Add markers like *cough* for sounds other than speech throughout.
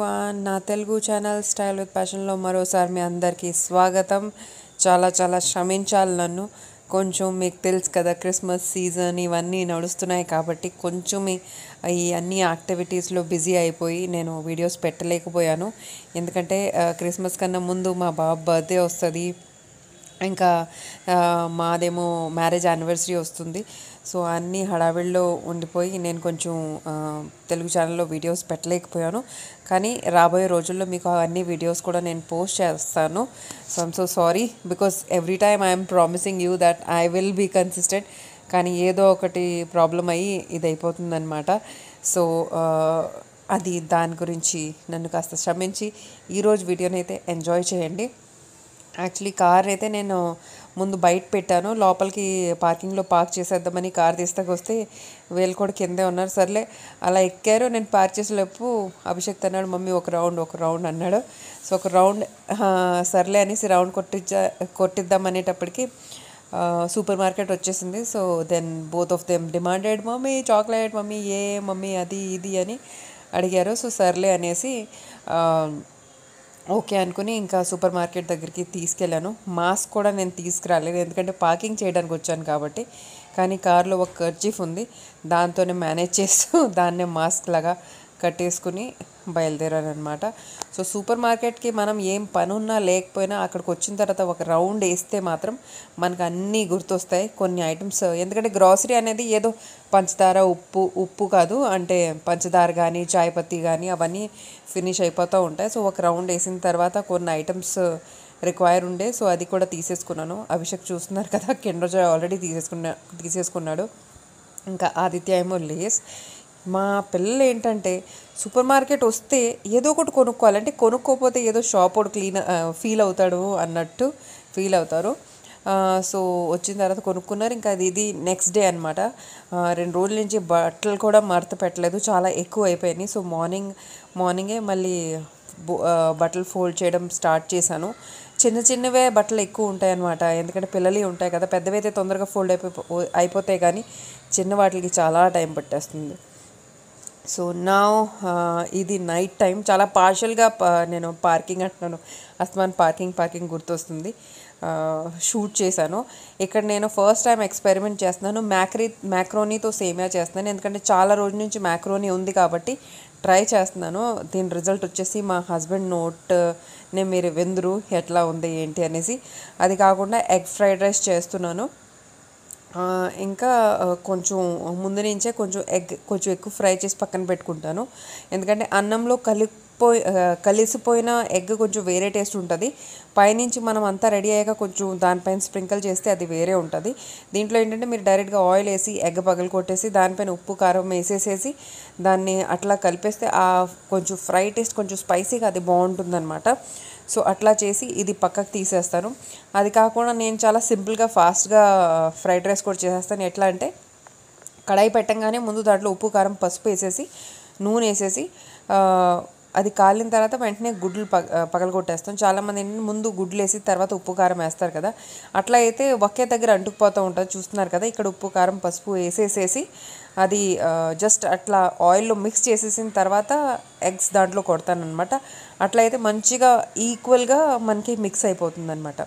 Everyone నా Telugu channel style with ప్యాషన్లో మరోసారి మీ అందరికీ స్వాగతం చాలా చాలా శ్రమించాలి నన్ను కొంచెం మీకు తెలుసు కదా క్రిస్మస్ సీజన్ ఇవన్నీ నడుస్తున్నాయి కాబట్టి కొంచెం ఈ అన్ని యాక్టివిటీస్లో బిజీ అయిపోయి నేను వీడియోస్ పెట్టలేకపోయాను ఎందుకంటే క్రిస్మస్ కన్నా ముందు మా బాబు బర్త్డే వస్తుంది ఇంకా మాదేమో మ్యారేజ్ యానివర్సరీ వస్తుంది సో అన్నీ హడావిడిలో ఉండిపోయి నేను కొంచెం తెలుగు ఛానల్లో వీడియోస్ పెట్టలేకపోయాను కానీ రాబోయే రోజుల్లో మీకు అన్ని వీడియోస్ కూడా నేను పోస్ట్ చేస్తాను so I'm so sorry because every time I'm promising you that I will be consistent కానీ ఏదో ఒకటి ప్రాబ్లం అయ్యి ఇది అయిపోతుందన్నమాట సో అది దాని గురించి నన్ను కాస్త శ్రమించి ఈరోజు వీడియోని అయితే ఎంజాయ్ చేయండి యాక్చువల్లీ కార్ అయితే నేను ముందు బయట పెట్టాను లోపలికి పార్కింగ్లో పార్క్ చేసేద్దామని కార్ వస్తే వీళ్ళు కూడా కిందే ఉన్నారు సర్లే అలా ఎక్కారు నేను పార్క్ చేసేటప్పు అభిషేక్ అన్నాడు మమ్మీ ఒక రౌండ్ ఒక రౌండ్ అన్నాడు సో ఒక రౌండ్ సర్లే అనేసి రౌండ్ కొట్టించా కొట్టిద్దాం అనేటప్పటికి సూపర్ మార్కెట్ వచ్చేసింది so then both of them demanded mummy chocolate mummy ఏ మమ్మీ అది ఇది అని అడిగారు సో సర్లే అనేసి ఓకే అనుకుని ఇంకా సూపర్ మార్కెట్ దగ్గరికి తీసుకెళ్ళాను మాస్క్ కూడా నేను తీసుకురాలేదు ఎందుకంటే పార్కింగ్ చేయడానికి వచ్చాను కాబట్టి కానీ కారులో ఒక కర్చీఫ్ ఉంది దాంతోనే మేనేజ్ చేస్తూ *laughs* దాన్నే మాస్క్ లాగా కట్టేసుకుని బయలుదేరారనమాట సో సూపర్ మార్కెట్కి మనం ఏం పనున్నా లేకపోయినా అక్కడికి వచ్చిన తర్వాత ఒక రౌండ్ వేస్తే మాత్రం మనకు అన్నీ గుర్తొస్తాయి కొన్ని ఐటమ్స్ ఎందుకంటే గ్రాసరీ అనేది ఏదో పంచదార ఉప్పు ఉప్పు కాదు అంటే పంచదార కానీ చాయ్ పత్తి కానీ అవన్నీ ఫినిష్ అయిపోతూ ఉంటాయి సో ఒక రౌండ్ వేసిన తర్వాత కొన్ని ఐటమ్స్ రిక్వైర్ ఉండే సో అది కూడా తీసేసుకున్నాను అభిషేక్ చూస్తున్నారు కదా కెండ్రోజాయ్ ఆల్రెడీ తీసేసుకున్నా తీసేసుకున్నాడు ఇంకా ఆదిత్య ఏమో లేస్ మా పిల్లలు ఏంటంటే సూపర్ మార్కెట్ వస్తే ఏదో ఒకటి కొనుక్కోవాలంటే కొనుక్కోపోతే ఏదో షాప్ ఒకటి క్లీన్ ఫీల్ అవుతాడు అన్నట్టు ఫీల్ అవుతారు సో వచ్చిన తర్వాత కొనుక్కున్నారు ఇంకా అది ఇది నెక్స్ట్ డే అనమాట రెండు రోజుల నుంచి బట్టలు కూడా మరత పెట్టలేదు చాలా ఎక్కువ అయిపోయినాయి సో మార్నింగ్ మార్నింగే మళ్ళీ బట్టలు ఫోల్డ్ చేయడం స్టార్ట్ చేశాను చిన్న చిన్నవే బట్టలు ఎక్కువ ఉంటాయి అనమాట ఎందుకంటే పిల్లలు ఉంటాయి కదా పెద్దవైతే తొందరగా ఫోల్డ్ అయిపో అయిపోతాయి కానీ చిన్న వాటికి చాలా టైం పట్టేస్తుంది సో నా uh, ఇది నైట్ టైం చాలా పార్షల్గా uh, నేను పార్కింగ్ అంటున్నాను అస్మాన్ పార్కింగ్ పార్కింగ్ గుర్తొస్తుంది షూట్ uh, చేశాను ఇక్కడ నేను ఫస్ట్ టైం ఎక్స్పెరిమెంట్ చేస్తున్నాను మ్యాక్రీ మ్యాక్రోనీతో సేమ్యా చేస్తున్నాను ఎందుకంటే చాలా రోజుల నుంచి మ్యాక్రోనీ ఉంది కాబట్టి ట్రై చేస్తున్నాను దీని రిజల్ట్ వచ్చేసి మా హస్బెండ్ నోట్ నేను మీరు వెందురు ఎట్లా ఉంది ఏంటి అనేసి అది కాకుండా ఎగ్ ఫ్రైడ్ రైస్ చేస్తున్నాను ఇంకా కొంచెం ముందు నుంచే కొంచెం ఎగ్ కొంచెం ఎక్కువ ఫ్రై చేసి పక్కన పెట్టుకుంటాను ఎందుకంటే అన్నంలో కలి కలిసిపోయి కలిసిపోయిన ఎగ్ కొంచెం వేరే టేస్ట్ ఉంటుంది పైనుంచి మనం అంతా రెడీ అయ్యాక కొంచెం దానిపైన స్ప్రింకిల్ చేస్తే అది వేరే ఉంటుంది దీంట్లో ఏంటంటే మీరు డైరెక్ట్గా ఆయిల్ వేసి ఎగ్ పగలు కొట్టేసి దానిపైన ఉప్పు కారం వేసేసేసి దాన్ని అట్లా కలిపేస్తే ఆ కొంచెం ఫ్రై టేస్ట్ కొంచెం స్పైసీగా అది బాగుంటుందన్నమాట సో అట్లా చేసి ఇది పక్కకు తీసేస్తాను అది కాకుండా నేను చాలా సింపుల్గా ఫాస్ట్గా ఫ్రైడ్ రైస్ కూడా చేసేస్తాను ఎట్లా అంటే కడాయి పెట్టంగానే ముందు దాంట్లో ఉప్పు కారం పసుపు వేసేసి నూనె వేసేసి అది కాలిన తర్వాత వెంటనే గుడ్లు పగ పగలగొట్టేస్తాం చాలామంది ఏంటంటే ముందు గుడ్లు వేసి తర్వాత ఉప్పు కారం వేస్తారు కదా అట్లా అయితే ఒకే దగ్గర అంటుకుపోతూ ఉంటుంది చూస్తున్నారు కదా ఇక్కడ ఉప్పు కారం పసుపు వేసేసేసి అది జస్ట్ అట్లా ఆయిల్లో మిక్స్ చేసేసిన తర్వాత ఎగ్స్ దాంట్లో కొడతానమాట అట్లా అయితే మంచిగా ఈక్వల్గా మనకి మిక్స్ అయిపోతుంది అనమాట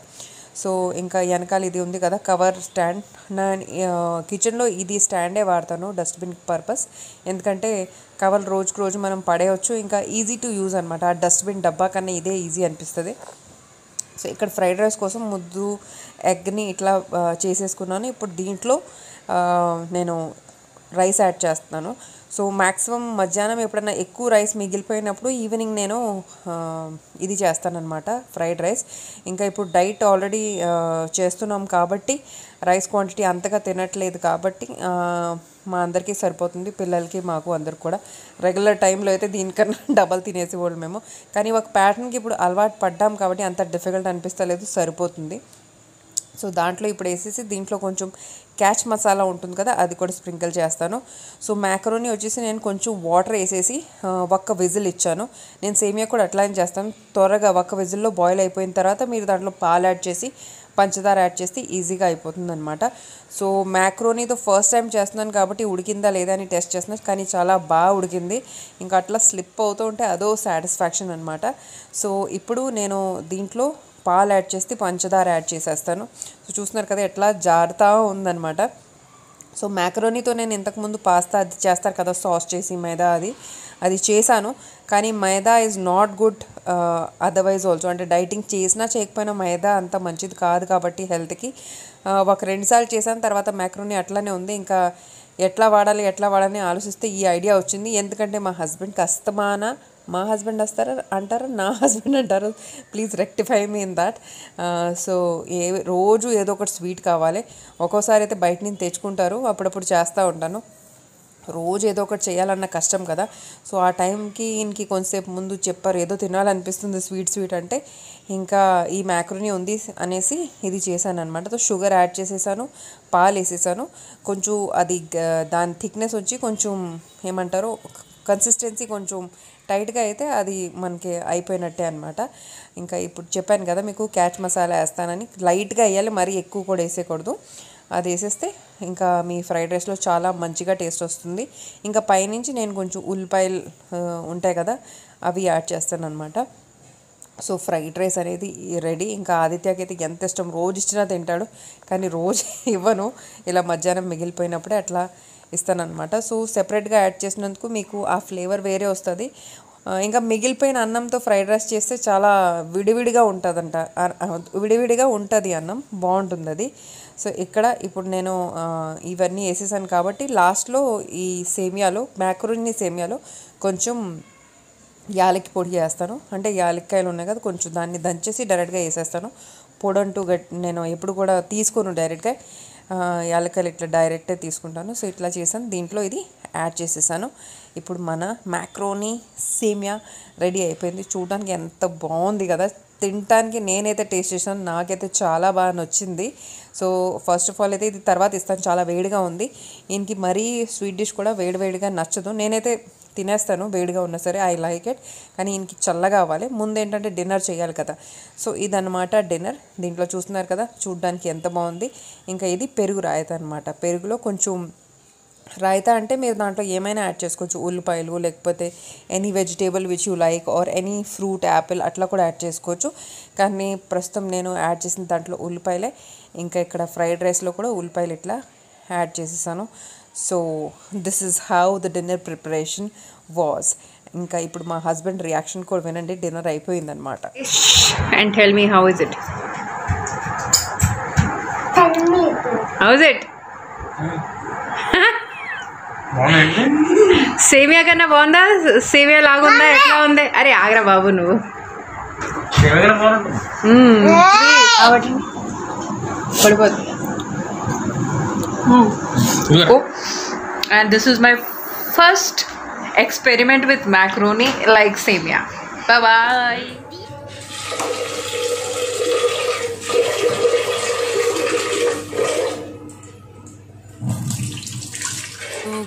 సో ఇంకా వెనకాల ఇది ఉంది కదా కవర్ స్టాండ్ నా కిచెన్లో ఇది స్టాండే వాడతాను డస్ట్బిన్ పర్పస్ ఎందుకంటే కవర్ రోజుకు రోజు మనం పడేయచ్చు ఇంకా ఈజీ టు యూజ్ అనమాట ఆ డస్ట్బిన్ డబ్బా కన్నా ఇదే ఈజీ అనిపిస్తుంది సో ఇక్కడ ఫ్రైడ్ రైస్ కోసం ముద్దు ఎగ్ని ఇట్లా చేసేసుకున్నాను ఇప్పుడు దీంట్లో నేను రైస్ యాడ్ చేస్తున్నాను సో మ్యాక్సిమం మధ్యాహ్నం ఎప్పుడైనా ఎక్కువ రైస్ మిగిలిపోయినప్పుడు ఈవినింగ్ నేను ఇది చేస్తానన్నమాట ఫ్రైడ్ రైస్ ఇంకా ఇప్పుడు డైట్ ఆల్రెడీ చేస్తున్నాం కాబట్టి రైస్ క్వాంటిటీ అంతగా తినట్లేదు కాబట్టి మా అందరికీ సరిపోతుంది పిల్లలకి మాకు అందరు కూడా రెగ్యులర్ టైంలో అయితే దీనికన్నా *laughs* డబల్ తినేసేవాళ్ళు మేము కానీ ఒక ప్యాటర్న్కి ఇప్పుడు అలవాటు పడ్డాం కాబట్టి అంత డిఫికల్ట్ అనిపిస్తలేదు సరిపోతుంది సో దాంట్లో ఇప్పుడు వేసేసి దీంట్లో కొంచెం క్యాచ్ మసాలా ఉంటుంది కదా అది కూడా స్ప్రింకిల్ చేస్తాను సో మ్యాక్రోని వచ్చేసి నేను కొంచెం వాటర్ వేసేసి ఒక్క విజిల్ ఇచ్చాను నేను సేమియా కూడా అట్లానే చేస్తాను త్వరగా ఒక్క విజిల్లో బాయిల్ అయిపోయిన తర్వాత మీరు దాంట్లో పాలు యాడ్ చేసి పంచదార యాడ్ చేస్తే ఈజీగా అనమాట సో మ్యాక్రోనీతో ఫస్ట్ టైం చేస్తున్నాను కాబట్టి ఉడికిందా లేదా అని టెస్ట్ చేస్తున్నాను కానీ చాలా బాగా ఉడికింది ఇంకా అట్లా స్లిప్ అవుతూ ఉంటే అదో సాటిస్ఫాక్షన్ అనమాట సో ఇప్పుడు నేను దీంట్లో పాలు యాడ్ చేస్తే పంచదార యాడ్ చేసేస్తాను సో చూస్తున్నారు కదా ఎట్లా జారుతా ఉందనమాట సో మ్యాక్రోనీతో నేను ఇంతకుముందు పాస్తా అది చేస్తారు కదా సాస్ చేసి మైదా అది అది చేశాను కానీ maida is not good otherwise also అంటే డైటింగ్ చేసినా చేయకపోయినా మైదా అంత మంచిది కాదు కాబట్టి హెల్త్కి uh, ఒక రెండుసార్లు చేశాను తర్వాత మ్యాక్రోనీ అట్లానే ఉంది ఇంకా ఎట్లా వాడాలి ఎట్లా వాడాలని ఆలోచిస్తే ఈ ఐడియా వచ్చింది ఎందుకంటే మా హస్బెండ్కి అస్తమాన మా హస్బెండ్ వస్తారా అంటారా నా హస్బెండ్ అంటారు please rectify me in that so ఏ రోజు ఏదో ఒకటి స్వీట్ కావాలి ఒక్కోసారి అయితే బయట నుంచి తెచ్చుకుంటారు అప్పుడప్పుడు చేస్తూ ఉంటాను రోజు ఏదో ఒకటి చేయాలన్న కష్టం కదా సో ఆ టైంకి ఈయనకి కొంతసేపు ముందు చెప్పారు ఏదో తినాలనిపిస్తుంది స్వీట్ స్వీట్ అంటే ఇంకా ఈ మ్యాక్రోని ఉంది అనేసి ఇది చేశాను అనమాట సో షుగర్ యాడ్ చేసేసాను పాలు వేసేసాను కొంచెం అది uh, దాని థిక్నెస్ వచ్చి కొంచెం ఏమంటారు కన్సిస్టెన్సీ కొంచెం టైట్గా అయితే అది మనకి అయిపోయినట్టే అనమాట ఇంకా ఇప్పుడు చెప్పాను కదా మీకు క్యాచ్ మసాలా వేస్తానని లైట్గా వేయాలి మరీ ఎక్కువ కూడా వేసేయకూడదు అది వేసేస్తే ఇంకా మీ ఫ్రైడ్ రైస్లో చాలా మంచిగా టేస్ట్ వస్తుంది ఇంకా పైనుంచి నేను కొంచెం ఉల్లిపాయలు ఉంటాయి కదా అవి యాడ్ చేస్తాను అనమాట సో ఫ్రైడ్ రైస్ అనేది రెడీ ఇంకా ఆదిత్యకి అయితే ఎంత ఇష్టం రోజు ఇచ్చినా తింటాడు కానీ రోజు *laughs* ఇవ్వను ఇలా మధ్యాహ్నం మిగిలిపోయినప్పుడే అట్లా ఇస్తానన్నమాట సో సెపరేట్గా యాడ్ చేసినందుకు మీకు ఆ ఫ్లేవర్ వేరే వస్తుంది ఇంకా మిగిలిపోయిన అన్నంతో ఫ్రైడ్ రైస్ చేస్తే చాలా విడివిడిగా ఉంటుందంట విడివిడిగా ఉంటుంది అన్నం బాగుంటుంది అది సో ఇక్కడ ఇప్పుడు నేను ఇవన్నీ వేసేసాను కాబట్టి లాస్ట్లో ఈ సేమియాలో మ్యాక్రోని సేమియాలో కొంచెం యాలకి పొడి వేస్తాను అంటే యాలక్కాయలు ఉన్నాయి కదా కొంచెం దాన్ని దంచేసి డైరెక్ట్గా వేసేస్తాను పొడంటూ గట్ నేను ఎప్పుడు కూడా తీసుకోను డైరెక్ట్గా యాలకలు ఇట్లా డైరెక్టే తీసుకుంటాను సో ఇట్లా చేశాను దీంట్లో ఇది యాడ్ చేసేసాను ఇప్పుడు మన మ్యాక్రోనీ సేమియా రెడీ అయిపోయింది చూడడానికి ఎంత బాగుంది కదా తినటానికి నేనైతే టేస్ట్ చేసాను నాకైతే చాలా బాగా నచ్చింది సో ఫస్ట్ ఆఫ్ ఆల్ అయితే ఇది తర్వాత ఇస్తాను చాలా వేడిగా ఉంది దీనికి మరీ స్వీట్ డిష్ కూడా వేడివేడిగా నచ్చదు నేనైతే తినేస్తాను వేడిగా ఉన్నా సరే ఐ లైక్ ఇట్ కానీ ఈయనకి చల్లగా అవ్వాలి ముందు ఏంటంటే డిన్నర్ చేయాలి కదా సో ఇదనమాట డిన్నర్ దీంట్లో చూస్తున్నారు కదా చూడ్డానికి ఎంత బాగుంది ఇంకా ఇది పెరుగు రాయత అనమాట పెరుగులో కొంచెం రాయత అంటే మీరు దాంట్లో ఏమైనా యాడ్ చేసుకోవచ్చు ఉల్లిపాయలు లేకపోతే any vegetable which you like or any fruit apple అట్లా కూడా యాడ్ చేసుకోవచ్చు కానీ ప్రస్తుతం నేను యాడ్ చేసిన దాంట్లో ఉల్లిపాయలే ఇంకా ఇక్కడ ఫ్రైడ్ రైస్లో కూడా ఉల్లిపాయలు ఇట్లా యాడ్ చేసేసాను so this is how the dinner preparation was. ఇంకా ఇప్పుడు మా హస్బెండ్ రియాక్షన్ కూడా వినండి డిన్నర్ అయిపోయింది అనమాట and tell me how is it how is it సేమియా కన్నా బాగుందా సేమియా లాగుందా ఎట్లా ఉంది అరే ఆగ్రా బాబు నువ్వు పడిపోతుంది oh. and this is my first experiment with macaroni like yeah. bye bye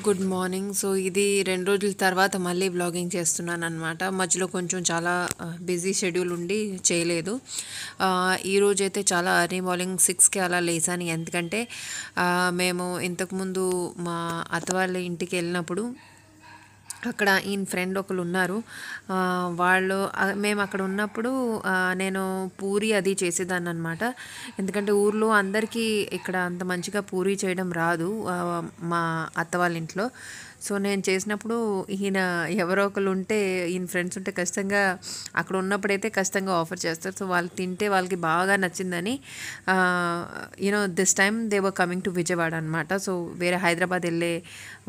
good morning so ఇది రెండు రోజుల తర్వాత మళ్ళీ బ్లాగింగ్ చేస్తున్నాను అనమాట మధ్యలో కొంచెం చాలా బిజీ షెడ్యూల్ ఉండి చేయలేదు ఈరోజు అయితే చాలా అర్లీ మార్నింగ్ సిక్స్కి అలా లేసాను ఎందుకంటే మేము ఇంతకుముందు మా అత్తవాళ్ళ ఇంటికి వెళ్ళినప్పుడు అక్కడ ఈయన ఫ్రెండ్ ఒకరు ఉన్నారు వాళ్ళు మేము అక్కడ ఉన్నప్పుడు నేను పూరి అది చేసేదాన్ని అనమాట ఎందుకంటే ఊర్లో అందరికీ ఇక్కడ అంత మంచిగా పూరి చేయడం రాదు మా అత్త వాళ్ళ ఇంట్లో సో నేను చేసినప్పుడు ఈయన ఎవరో ఒకరు ఉంటే ఈయన ఫ్రెండ్స్ ఉంటే ఖచ్చితంగా అక్కడ ఉన్నప్పుడైతే ఖచ్చితంగా ఆఫర్ చేస్తారు సో వాళ్ళు తింటే వాళ్ళకి బాగా నచ్చిందని you know this time they were coming to Vijayawada అనమాట సో వేరే హైదరాబాద్ వెళ్ళే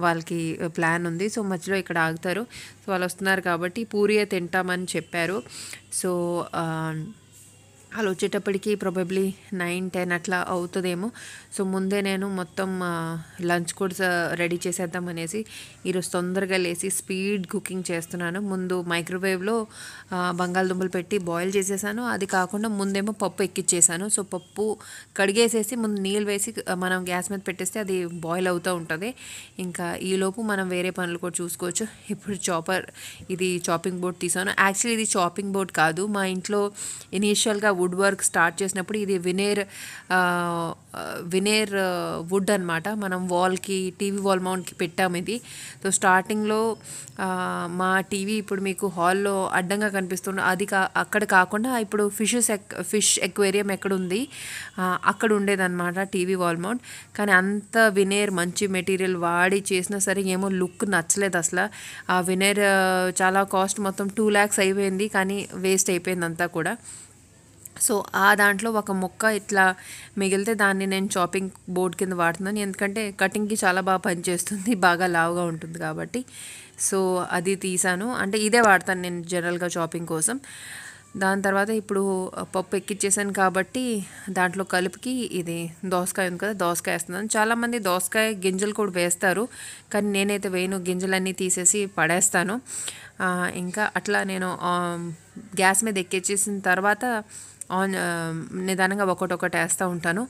వాళ్ళకి ప్లాన్ ఉంది సో మధ్యలో ఇక్కడ ఆగుతారు సో వాళ్ళు వస్తున్నారు కాబట్టి పూరియే తింటామని చెప్పారు సో వాళ్ళు వచ్చేటప్పటికి ప్రాబబ్లీ నైన్ టెన్ అట్లా అవుతుందేమో సో ముందే నేను మొత్తం లంచ్ కూడా రెడీ చేసేద్దాం అనేసి ఈరోజు తొందరగా లేచి స్పీడ్ కుకింగ్ చేస్తున్నాను ముందు మైక్రోవేవ్లో బంగాళదుంపలు పెట్టి బాయిల్ చేసేసాను అది కాకుండా ముందేమో పప్పు ఎక్కిచ్చేసాను సో పప్పు కడిగేసేసి ముందు నీళ్ళు వేసి మనం గ్యాస్ మీద పెట్టేస్తే అది బాయిల్ అవుతూ ఉంటుంది ఇంకా ఈలోపు మనం వేరే పనులు కూడా చూసుకోవచ్చు ఇప్పుడు చాపర్ ఇది చాపింగ్ బోర్డ్ తీసాను యాక్చువల్లీ ఇది చాపింగ్ బోర్డ్ కాదు మా ఇంట్లో ఇనీషియల్గా వుడ్ వర్క్ స్టార్ట్ చేసినప్పుడు ఇది వినేర్ వినేర్ వుడ్ అనమాట మనం వాల్కి టీవీ వాల్ మౌంట్కి పెట్టాము ఇది సో స్టార్టింగ్లో మా టీవీ ఇప్పుడు మీకు హాల్లో అడ్డంగా కనిపిస్తుంది అది కా అక్కడ కాకుండా ఇప్పుడు ఫిషెస్ ఫిష్ ఎక్వేరియం ఎక్కడ ఉంది అక్కడ ఉండేదన్నమాట టీవీ వాల్ మౌంట్ కానీ అంత వినేర్ మంచి మెటీరియల్ వాడి చేసినా సరే ఏమో లుక్ నచ్చలేదు అసలు ఆ వినేర్ చాలా కాస్ట్ మొత్తం టూ ల్యాక్స్ అయిపోయింది కానీ వేస్ట్ అయిపోయింది అంతా కూడా సో ఆ దాంట్లో ఒక ముక్క ఇట్లా మిగిలితే దాన్ని నేను చాపింగ్ బోర్డ్ కింద వాడుతున్నాను ఎందుకంటే కటింగ్కి చాలా బాగా పనిచేస్తుంది బాగా లావుగా ఉంటుంది కాబట్టి సో అది తీసాను అంటే ఇదే వాడతాను నేను జనరల్గా చాపింగ్ కోసం దాని తర్వాత ఇప్పుడు పప్పు ఎక్కిచ్చేసాను కాబట్టి దాంట్లో కలిపికి ఇది దోసకాయ ఉంది కదా దోసకాయ వేస్తున్నాను చాలామంది దోసకాయ గింజలు కూడా వేస్తారు కానీ నేనైతే వేయను గింజలన్నీ తీసేసి పడేస్తాను ఇంకా అట్లా నేను గ్యాస్ మీద ఎక్కిచ్చేసిన తర్వాత ఆన్ um, నిదానంగా ఒకటి ఒకటి వేస్తూ ఉంటాను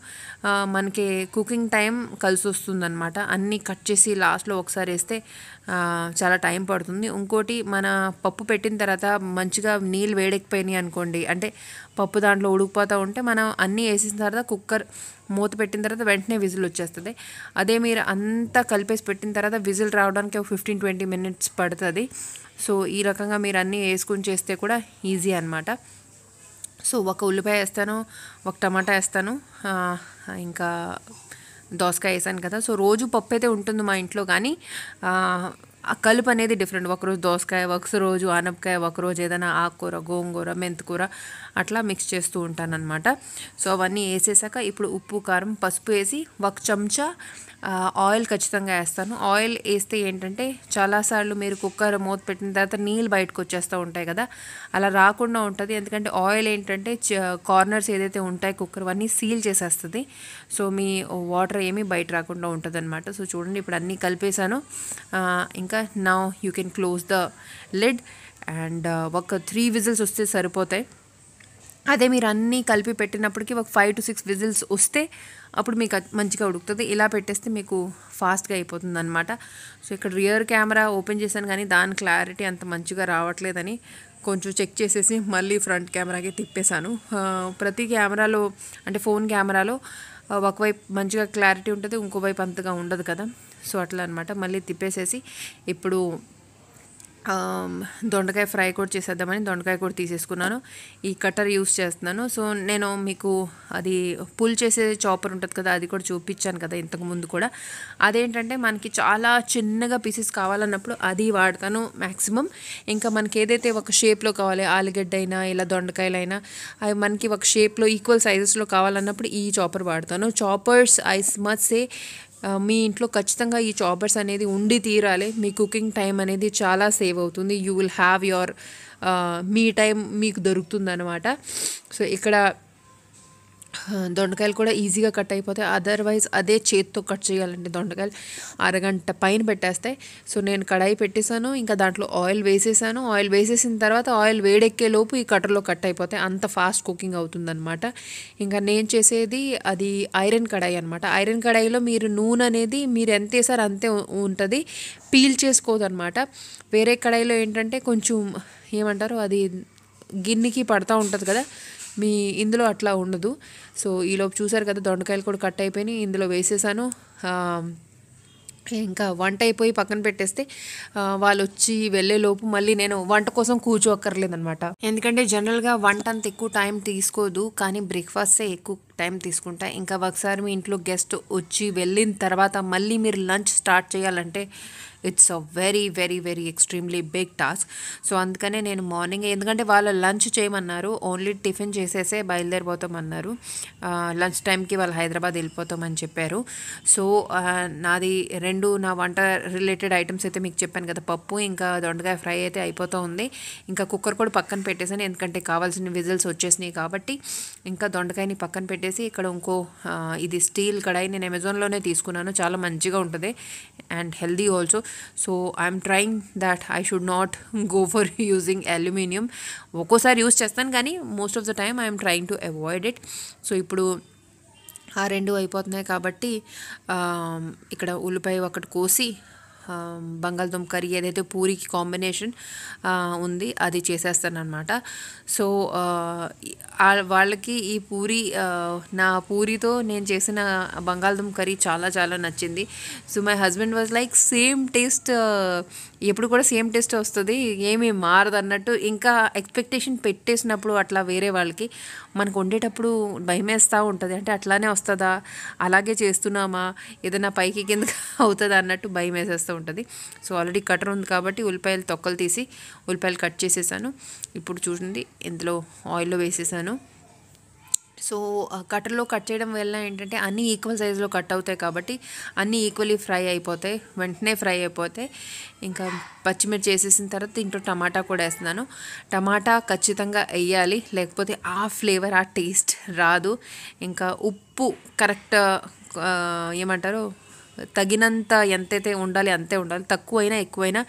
మనకి కుకింగ్ టైం కలిసి వస్తుందన్నమాట అన్నీ కట్ చేసి లాస్ట్లో ఒకసారి వేస్తే చాలా టైం పడుతుంది ఇంకోటి మన పప్పు పెట్టిన తర్వాత మంచిగా నీళ్ళు వేడెక్కిపోయినాయి అనుకోండి అంటే పప్పు దాంట్లో ఉడికిపోతూ ఉంటే మనం అన్నీ వేసిన తర్వాత కుక్కర్ మూత పెట్టిన తర్వాత వెంటనే విజిల్ వచ్చేస్తుంది అదే మీరు అంతా కలిపేసి పెట్టిన తర్వాత విజిల్ రావడానికి ఫిఫ్టీన్ ట్వంటీ మినిట్స్ పడుతుంది సో ఈ రకంగా మీరు అన్నీ వేసుకుని చేస్తే కూడా ఈజీ అనమాట సో ఒక ఉల్లిపాయ వేస్తాను ఒక టమాటా వేస్తాను ఇంకా దోసకాయ వేసాను కదా సో రోజు పప్పు అయితే ఉంటుంది మా ఇంట్లో కానీ ఆ కలుపు అనేది డిఫరెంట్ ఒకరోజు దోసకాయ ఒకరోజు ఆనపకాయ ఒకరోజు ఏదైనా ఆకుకూర గోంగూర మెంతికూర అట్లా మిక్స్ చేస్తూ అనమాట సో అవన్నీ వేసేసాక ఇప్పుడు ఉప్పు కారం పసుపు వేసి ఒక చెంచా ఆయిల్ ఖచ్చితంగా వేస్తాను ఆయిల్ వేస్తే ఏంటంటే చాలాసార్లు మీరు కుక్కర్ మూత పెట్టిన తర్వాత నీళ్ళు బయటకు వచ్చేస్తూ ఉంటాయి కదా అలా రాకుండా ఉంటుంది ఎందుకంటే ఆయిల్ ఏంటంటే కార్నర్స్ ఏదైతే ఉంటాయి కుక్కర్ అన్నీ సీల్ చేసేస్తుంది సో మీ వాటర్ ఏమీ బయట రాకుండా ఉంటుంది అనమాట సో చూడండి ఇప్పుడు అన్నీ కలిపేశాను ఇంకా వచ్చాక నా you can close the lid and ఒక త్రీ విజిల్స్ వస్తే సరిపోతాయి అదే మీరు అన్నీ కలిపి పెట్టినప్పటికీ ఒక ఫైవ్ టు సిక్స్ విజిల్స్ వస్తే అప్పుడు మీకు మంచిగా ఉడుకుతుంది ఇలా పెట్టేస్తే మీకు ఫాస్ట్గా అయిపోతుంది అనమాట సో ఇక్కడ రియర్ కెమెరా ఓపెన్ చేశాను కానీ దాని క్లారిటీ అంత మంచిగా రావట్లేదని కొంచెం చెక్ చేసేసి మళ్ళీ ఫ్రంట్ కెమెరాకి తిప్పేశాను uh, ప్రతి కెమెరాలో అంటే ఫోన్ కెమెరాలో ఒకవైపు మంచిగా క్లారిటీ ఉంటుంది ఇంకోవైపు అంతగా ఉండదు కదా సో అట్లా అనమాట మళ్ళీ తిప్పేసేసి ఇప్పుడు దొండకాయ ఫ్రై కూడా చేసేద్దామని దొండకాయ కూడా తీసేసుకున్నాను ఈ కట్టర్ యూస్ చేస్తున్నాను సో నేను మీకు అది పుల్ చేసే చాపర్ ఉంటుంది కదా అది కూడా చూపించాను కదా ఇంతకుముందు కూడా అదేంటంటే మనకి చాలా చిన్నగా పీసెస్ కావాలన్నప్పుడు అది వాడతాను మ్యాక్సిమం ఇంకా మనకి ఏదైతే ఒక షేప్లో కావాలి ఆలుగడ్డ అయినా ఇలా దొండకాయలైనా అవి మనకి ఒక షేప్లో ఈక్వల్ సైజెస్లో కావాలన్నప్పుడు ఈ చాపర్ వాడతాను చాపర్స్ ఐ మచ్ సే మీ ఇంట్లో ఖచ్చితంగా ఈ చాపర్స్ అనేది ఉండి తీరాలి మీ కుకింగ్ టైం అనేది చాలా సేవ్ అవుతుంది యూ విల్ హ్యావ్ యువర్ మీ టైం మీకు దొరుకుతుందనమాట సో ఇక్కడ దొండకాయలు కూడా ఈజీగా కట్ అయిపోతాయి అదర్వైజ్ అదే చేత్తో కట్ చేయాలండి దొండకాయలు అరగంట పైన పెట్టేస్తాయి సో నేను కడాయి పెట్టేశాను ఇంకా దాంట్లో ఆయిల్ వేసేసాను ఆయిల్ వేసేసిన తర్వాత ఆయిల్ వేడెక్కే లోపు ఈ కట్టర్లో కట్ అయిపోతాయి అంత ఫాస్ట్ కుకింగ్ అవుతుందన్నమాట ఇంకా నేను చేసేది అది ఐరన్ కడాయి అనమాట ఐరన్ కడాయిలో మీరు నూనె అనేది మీరు ఎంత వేసారు అంతే ఉంటుంది పీల్ చేసుకోదనమాట వేరే కడాయిలో ఏంటంటే కొంచెం ఏమంటారు అది గిన్నెకి పడతా ఉంటుంది కదా మీ ఇందులో అట్లా ఉండదు సో ఈలోపు చూసారు కదా దొండకాయలు కూడా కట్ అయిపోయినాయి ఇందులో వేసేసాను ఇంకా వంట అయిపోయి పక్కన పెట్టేస్తే వాళ్ళు వచ్చి వెళ్ళేలోపు మళ్ళీ నేను వంట కోసం కూర్చోక్కర్లేదనమాట ఎందుకంటే జనరల్గా వంట అంత ఎక్కువ టైం తీసుకోదు కానీ బ్రేక్ఫాస్టే ఎక్కువ టైం తీసుకుంటా ఇంకా ఒకసారి మీ ఇంట్లో గెస్ట్ వచ్చి వెళ్ళిన తర్వాత మళ్ళీ మీరు లంచ్ స్టార్ట్ చేయాలంటే it's a very very very extremely big task so అందుకనే నేను మార్నింగ్ ఎందుకంటే వాళ్ళు లంచ్ చేయమన్నారు ఓన్లీ టిఫిన్ చేసేసే బయలుదేరిపోతామన్నారు లంచ్ టైంకి వాళ్ళు హైదరాబాద్ వెళ్ళిపోతామని చెప్పారు సో నాది రెండు నా వంట రిలేటెడ్ ఐటమ్స్ అయితే మీకు చెప్పాను కదా పప్పు ఇంకా దొండకాయ ఫ్రై అయితే అయిపోతూ ఉంది ఇంకా కుక్కర్ కూడా పక్కన పెట్టేసాను ఎందుకంటే కావాల్సిన విజిల్స్ వచ్చేసినాయి కాబట్టి ఇంకా దొండకాయని పక్కన పెట్టేసి పెట్టేసి ఇక్కడ ఇంకో ఇది స్టీల్ కడాయి నేను అమెజాన్లోనే తీసుకున్నాను చాలా మంచిగా ఉంటుంది and healthy also so I'm trying that I should not *laughs* go for using aluminium ఒక్కోసారి యూజ్ చేస్తాను కానీ most of the time I'm trying to avoid it so ఇప్పుడు ఆ రెండు అయిపోతున్నాయి కాబట్టి ఇక్కడ ఉల్లిపాయ ఒకటి కోసి బంగాళదుంప కర్రీ ఏదైతే పూరికి కాంబినేషన్ ఉంది అది చేసేస్తాను అనమాట సో వాళ్ళకి ఈ పూరి నా పూరితో నేను చేసిన బంగాళదుంప కర్రీ చాలా చాలా నచ్చింది so my husband was like same taste ఎప్పుడు కూడా సేమ్ టేస్ట్ వస్తుంది ఏమీ మారదు అన్నట్టు ఇంకా ఎక్స్పెక్టేషన్ పెట్టేసినప్పుడు అట్లా వేరే వాళ్ళకి మనకు వండేటప్పుడు భయమేస్తూ ఉంటుంది అంటే అట్లానే వస్తుందా అలాగే చేస్తున్నామా ఏదైనా పైకి కింద *laughs* అవుతుందా అన్నట్టు భయం వేసేస్తూ ఉంటుంది సో ఆల్రెడీ కటర్ ఉంది కాబట్టి ఉల్లిపాయలు తొక్కలు తీసి ఉల్లిపాయలు కట్ చేసేసాను ఇప్పుడు చూడండి ఇందులో ఆయిల్లో వేసేసాను సో కట్టర్లో కట్ చేయడం వల్ల ఏంటంటే అన్నీ ఈక్వల్ సైజులో కట్ అవుతాయి కాబట్టి అన్నీ ఈక్వల్లీ ఫ్రై అయిపోతాయి వెంటనే ఫ్రై అయిపోతాయి ఇంకా పచ్చిమిర్చి వేసేసిన తర్వాత దీంట్లో టమాటా కూడా వేస్తున్నాను టమాటా ఖచ్చితంగా వేయాలి లేకపోతే ఆ ఫ్లేవర్ ఆ టేస్ట్ రాదు ఇంకా ఉప్పు కరెక్ట్ ఏమంటారు తగినంత ఎంతైతే ఉండాలి అంతే ఉండాలి తక్కువైనా ఎక్కువైనా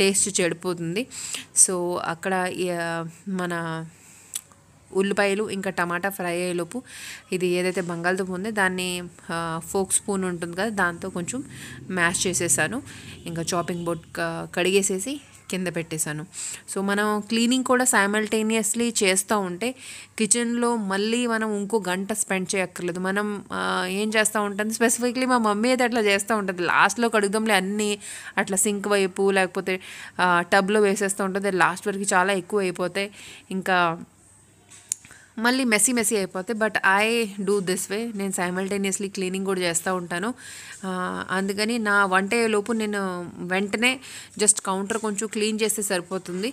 టేస్ట్ చెడిపోతుంది సో అక్కడ మన ఉల్లిపాయలు ఇంకా టమాటా ఫ్రై అయ్యేలోపు ఇది ఏదైతే బంగాళదుంప ఉందో దాన్ని ఫోక్ స్పూన్ ఉంటుంది కదా దాంతో కొంచెం మ్యాష్ చేసేసాను ఇంకా చాపింగ్ బోర్డ్ కడిగేసేసి కింద పెట్టేశాను సో మనం క్లీనింగ్ కూడా సైమల్టేనియస్లీ చేస్తూ ఉంటే కిచెన్లో మళ్ళీ మనం ఇంకో గంట స్పెండ్ చేయక్కర్లేదు మనం ఏం చేస్తూ ఉంటుంది స్పెసిఫిక్లీ మా మమ్మీ అయితే అట్లా చేస్తూ ఉంటుంది లాస్ట్లో కడుగుదాంలే అన్నీ అట్లా సింక్ వైపు లేకపోతే టబ్లో వేసేస్తూ ఉంటుంది లాస్ట్ వరకు చాలా ఎక్కువ అయిపోతాయి ఇంకా మళ్ళీ మెస్సీ మెస్సీ అయిపోతే but I do this way నేను సైమల్టేనియస్లీ క్లీనింగ్ కూడా చేస్తూ ఉంటాను అందుకని నా వంట లోపు నేను వెంటనే జస్ట్ కౌంటర్ కొంచెం క్లీన్ చేస్తే సరిపోతుంది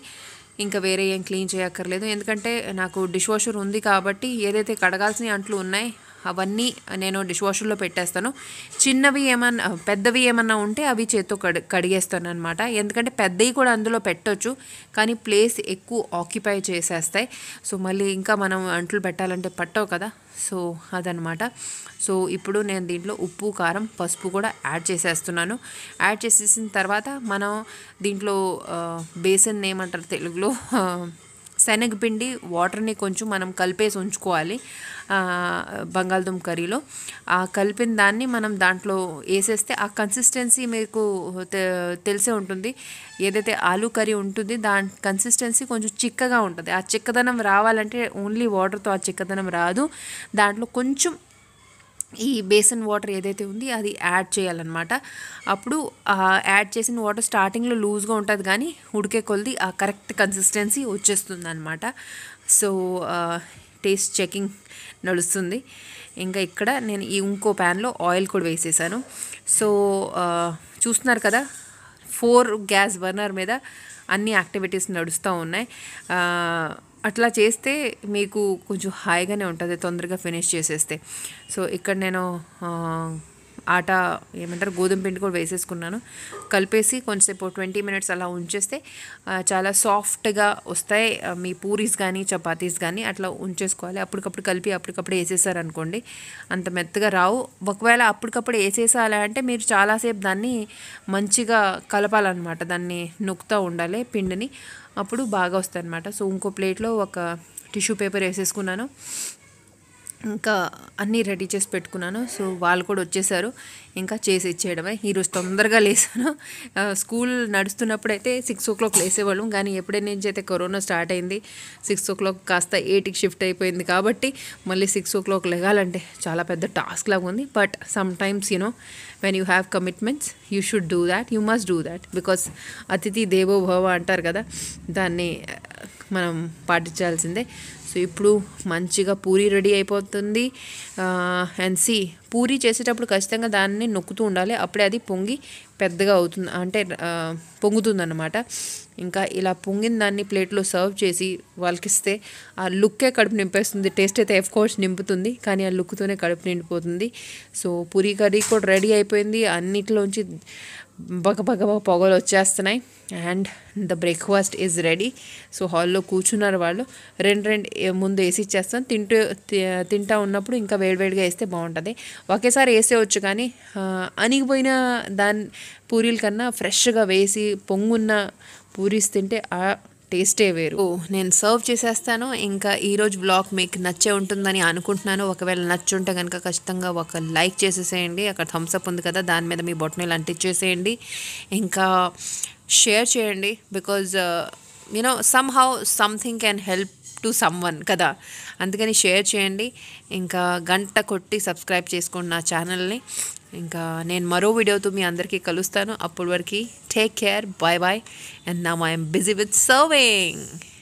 ఇంకా వేరే ఏం క్లీన్ చేయక్కర్లేదు ఎందుకంటే నాకు డిష్ వాషర్ ఉంది కాబట్టి ఏదైతే కడగాల్సిన అంట్లు ఉన్నాయి అవన్నీ నేను డిష్ వాషర్లో పెట్టేస్తాను చిన్నవి ఏమన్నా పెద్దవి ఏమన్నా ఉంటే అవి చేత్తో కడి కడిగేస్తాను అనమాట ఎందుకంటే పెద్దవి కూడా అందులో పెట్టచ్చు కానీ ప్లేస్ ఎక్కువ ఆక్యుపై చేసేస్తాయి సో మళ్ళీ ఇంకా మనం అంట్లు పెట్టాలంటే పట్టవు కదా సో అదనమాట సో ఇప్పుడు నేను దీంట్లో ఉప్పు కారం పసుపు కూడా యాడ్ చేసేస్తున్నాను యాడ్ చేసేసిన తర్వాత మనం దీంట్లో బేసన్ ఏమంటారు తెలుగులో శనగపిండి వాటర్ని కొంచెం మనం కలిపేసి ఉంచుకోవాలి బంగాళదుంప కర్రీలో ఆ కలిపిన దాన్ని మనం దాంట్లో వేసేస్తే ఆ కన్సిస్టెన్సీ మీకు తెలిసే ఉంటుంది ఏదైతే ఆలూ కర్రీ ఉంటుంది దాని కన్సిస్టెన్సీ కొంచెం చిక్కగా ఉంటుంది ఆ చిక్కదనం రావాలంటే ఓన్లీ వాటర్తో ఆ చిక్కదనం రాదు దాంట్లో కొంచెం ఈ బేసన్ వాటర్ ఏదైతే ఉంది అది యాడ్ చేయాలన్నమాట అప్పుడు యాడ్ చేసిన వాటర్ స్టార్టింగ్లో లూజ్గా ఉంటుంది కానీ ఉడికే కొలిది ఆ కరెక్ట్ కన్సిస్టెన్సీ వచ్చేస్తుంది అనమాట సో టేస్ట్ చెకింగ్ నడుస్తుంది ఇంకా ఇక్కడ నేను ఈ ఇంకో ప్యాన్లో ఆయిల్ కూడా వేసేసాను సో చూస్తున్నారు కదా ఫోర్ గ్యాస్ బర్నర్ మీద అన్ని యాక్టివిటీస్ నడుస్తూ ఉన్నాయి అట్లా చేస్తే మీకు కొంచెం హాయిగానే ఉంటుంది తొందరగా ఫినిష్ చేసేస్తే సో ఇక్కడ నేను ఆట ఏమంటారు గోధుమ పిండి కూడా వేసేసుకున్నాను కలిపేసి కొంచెంసేపు ట్వంటీ మినిట్స్ అలా ఉంచేస్తే చాలా సాఫ్ట్గా వస్తాయి మీ పూరీస్ కానీ చపాతీస్ కానీ అట్లా ఉంచేసుకోవాలి అప్పటికప్పుడు కలిపి అప్పటికప్పుడు వేసేసారనుకోండి అంత మెత్తగా రావు ఒకవేళ అప్పటికప్పుడు వేసేసాలి అంటే మీరు చాలాసేపు దాన్ని మంచిగా కలపాలన్నమాట దాన్ని నొక్కుతూ ఉండాలి పిండిని అప్పుడు బాగా వస్తాయి అనమాట సో ఇంకో ప్లేట్లో ఒక టిష్యూ పేపర్ వేసేసుకున్నాను ఇంకా అన్నీ రెడీ చేసి పెట్టుకున్నాను సో వాళ్ళు కూడా వచ్చేసారు ఇంకా చేసి ఇచ్చేయడమే ఈరోజు తొందరగా లేసాను స్కూల్ నడుస్తున్నప్పుడైతే సిక్స్ ఓ క్లాక్ లేసేవాళ్ళం కానీ ఎప్పుడైనా నుంచి అయితే కరోనా స్టార్ట్ అయింది సిక్స్ ఓ క్లాక్ కాస్త ఎయిట్కి షిఫ్ట్ అయిపోయింది కాబట్టి మళ్ళీ సిక్స్ ఓ క్లాక్ లెగాలంటే చాలా పెద్ద టాస్క్ లాగా ఉంది but sometimes you know when you have commitments you should do that you must do that because అతిథి దేవో భవ అంటారు కదా దాన్ని మనం పాటించాల్సిందే ఇప్పుడు మంచిగా పూరి రెడీ అయిపోతుంది అండ్ సి పూరి చేసేటప్పుడు ఖచ్చితంగా దాన్ని నొక్కుతూ ఉండాలి అప్పుడే అది పొంగి పెద్దగా అవుతుంది అంటే పొంగుతుందన్నమాట ఇంకా ఇలా పొంగిన దాన్ని ప్లేట్లో సర్వ్ చేసి వాళ్ళకిస్తే ఆ లుక్కే కడుపు నింపేస్తుంది టేస్ట్ అయితే కోర్స్ నింపుతుంది కానీ ఆ లుక్తోనే కడుపు నిండిపోతుంది సో పూరి కర్రీ కూడా రెడీ అయిపోయింది అన్నిట్లోంచి బగ బగ బగ పొగలు వచ్చేస్తున్నాయి and the breakfast is ready so హాల్లో కూర్చున్నారు వాళ్ళు రెండు రెండు ముందు వేసి ఇచ్చేస్తాం తింటూ తింటా ఉన్నప్పుడు ఇంకా వేడివేడిగా వేస్తే బాగుంటుంది ఒకేసారి వేసేయచ్చు కానీ అణిగిపోయిన దాని పూరీల కన్నా ఫ్రెష్గా వేసి పొంగున్న పూరీస్ తింటే టేస్టే వేరు నేను సర్వ్ చేసేస్తాను ఇంకా ఈరోజు బ్లాగ్ మీకు నచ్చే ఉంటుందని అనుకుంటున్నాను ఒకవేళ నచ్చుంటే కనుక ఖచ్చితంగా ఒక లైక్ చేసేసేయండి అక్కడ థమ్స్అప్ ఉంది కదా దాని మీద మీ బొట్టనీలు అంటించేసేయండి ఇంకా షేర్ చేయండి because you know somehow something can help to someone కదా అందుకని షేర్ చేయండి ఇంకా గంట కొట్టి సబ్స్క్రైబ్ చేసుకోండి నా ఛానల్ని ఇంకా నేను మరో వీడియోతో మీ అందరికీ కలుస్తాను అప్పటి వరకు take care bye bye and నా ఐఎమ్ బిజీ విత్ సర్వింగ్